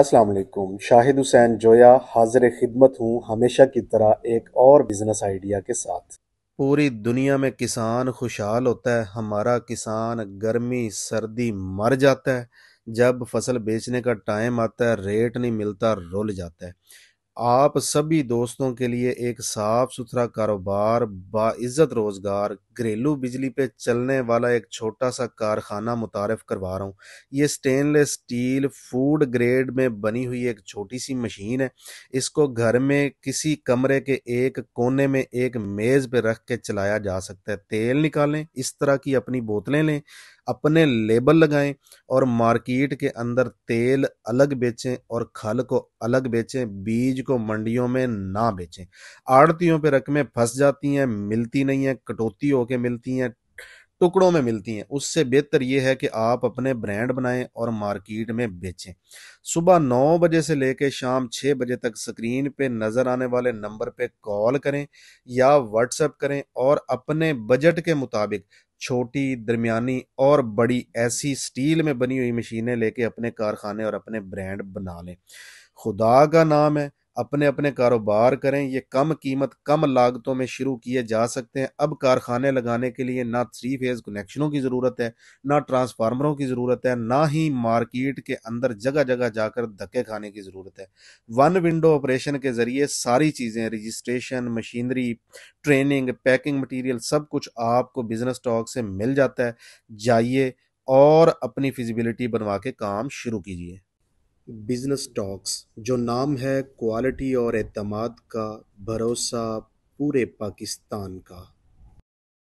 अस्सलाम वालेकुम शाहिद हुसैन जोया हाजिर खिदमत हूँ हमेशा की तरह एक और बिजनेस आइडिया के साथ पूरी दुनिया में किसान खुशहाल होता है हमारा किसान गर्मी सर्दी मर जाता है जब फसल बेचने का टाइम आता है रेट नहीं मिलता रुल जाता है आप सभी दोस्तों के लिए एक साफ सुथरा कारोबार बाइज्जत रोज़गार घरेलू बिजली पे चलने वाला एक छोटा सा कारखाना मुतारफ़ करवा रहा हूँ ये स्टेनलेस स्टील फूड ग्रेड में बनी हुई एक छोटी सी मशीन है इसको घर में किसी कमरे के एक कोने में एक मेज़ पे रख के चलाया जा सकता है तेल निकालें इस तरह की अपनी बोतलें लें अपने लेबल लगाएं और मार्केट के अंदर तेल अलग बेचें और खल को अलग बेचें बीज को मंडियों में ना बेचें आड़तियों पे रकमें फंस जाती हैं मिलती नहीं है कटौती होके मिलती हैं टुकड़ों में मिलती हैं उससे बेहतर ये है कि आप अपने ब्रांड बनाएं और मार्केट में बेचें सुबह नौ बजे से लेकर शाम छः बजे तक स्क्रीन पे नज़र आने वाले नंबर पे कॉल करें या व्हाट्सएप करें और अपने बजट के मुताबिक छोटी दरमियानी और बड़ी ऐसी स्टील में बनी हुई मशीनें लेके अपने कारखाने और अपने ब्रांड बना लें खुदा का नाम है अपने अपने कारोबार करें ये कम कीमत कम लागतों में शुरू किए जा सकते हैं अब कारखाने लगाने के लिए ना थ्री फेज़ कनेक्शनों की ज़रूरत है ना ट्रांसफार्मरों की ज़रूरत है ना ही मार्केट के अंदर जगह जगह जाकर धक्के खाने की ज़रूरत है वन विंडो ऑपरेशन के ज़रिए सारी चीज़ें registration machinery training packing material सब कुछ आपको बिज़नेस स्टॉक से मिल जाता है जाइए और अपनी फिजिबिलिटी बनवा के काम शुरू कीजिए बिजनेस टॉक्स जो नाम है क्वालिटी और एतमाद का भरोसा पूरे पाकिस्तान का